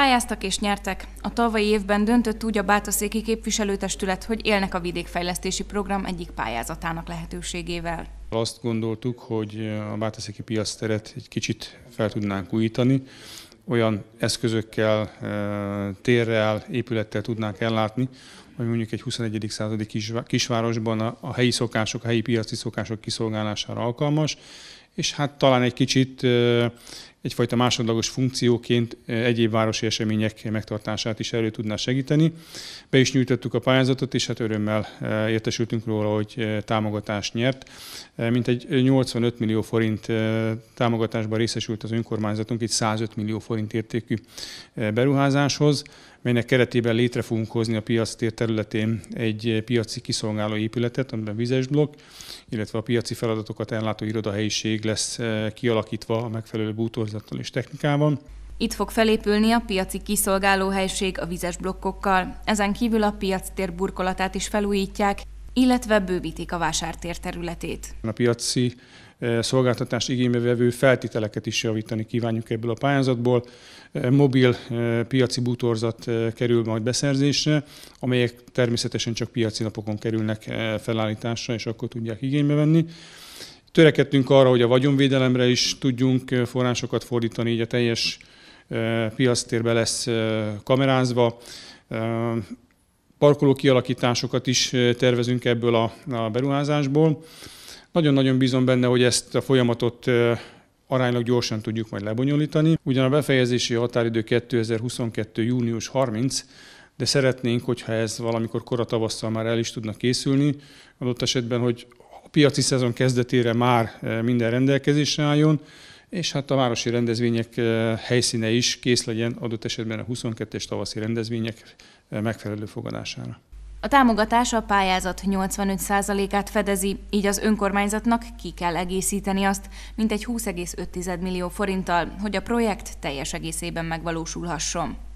Pályáztak és nyertek. A tavalyi évben döntött úgy a Bátaszéki képviselőtestület, hogy élnek a vidékfejlesztési program egyik pályázatának lehetőségével. Azt gondoltuk, hogy a Bátaszéki piacteret egy kicsit fel tudnánk újítani, olyan eszközökkel, e, térrel, épülettel tudnánk ellátni, hogy mondjuk egy 21. századi kisvárosban a helyi szokások, a helyi piaci szokások kiszolgálására alkalmas, és hát talán egy kicsit e, egyfajta másodlagos funkcióként eh, egyéb városi események megtartását is elő tudná segíteni. Be is nyújtottuk a pályázatot, és hát örömmel eh, értesültünk róla, hogy eh, támogatást nyert. Mint egy 85 millió forint támogatásban részesült az önkormányzatunk egy 105 millió forint értékű beruházáshoz melynek keretében létre fogunk hozni a tér területén egy piaci kiszolgáló épületet, amiben vizes blokk, illetve a piaci feladatokat ellátó irodahelyiség lesz kialakítva a megfelelő bútor eszközzettel és technikával. Itt fog felépülni a piaci kiszolgálóhelység a vizes blokkokkal. Ezen kívül a tér burkolatát is felújítják, illetve bővítik a vásártér területét. A piaci e, szolgáltatás igénybevevő feltételeket is javítani kívánjuk ebből a pályázatból. E, mobil e, piaci bútorzat kerül majd beszerzésre, amelyek természetesen csak piaci napokon kerülnek felállításra, és akkor tudják igénybe venni Törekedtünk arra, hogy a vagyonvédelemre is tudjunk forrásokat fordítani, így a teljes piasztérbe lesz kamerázva. Parkoló kialakításokat is tervezünk ebből a, beruházásból. Nagyon-nagyon bízom benne, hogy ezt a folyamatot aránylag gyorsan tudjuk majd lebonyolítani. Ugyan a befejezési határidő 2022. június 30, de szeretnénk, hogyha ez valamikor tavasszal már el is tudna készülni, adott esetben, hogy piaci szezon kezdetére már eh, minden rendelkezésre álljon, és hát a városi rendezvények eh, helyszíne is kész legyen adott esetben a 22-es tavaszi rendezvények eh, megfelelő fogadására. A támogatás a pályázat 85%-át fedezi, így az önkormányzatnak ki kell egészíteni azt, mintegy 20,5 millió forinttal, hogy a projekt teljes egészében megvalósulhasson.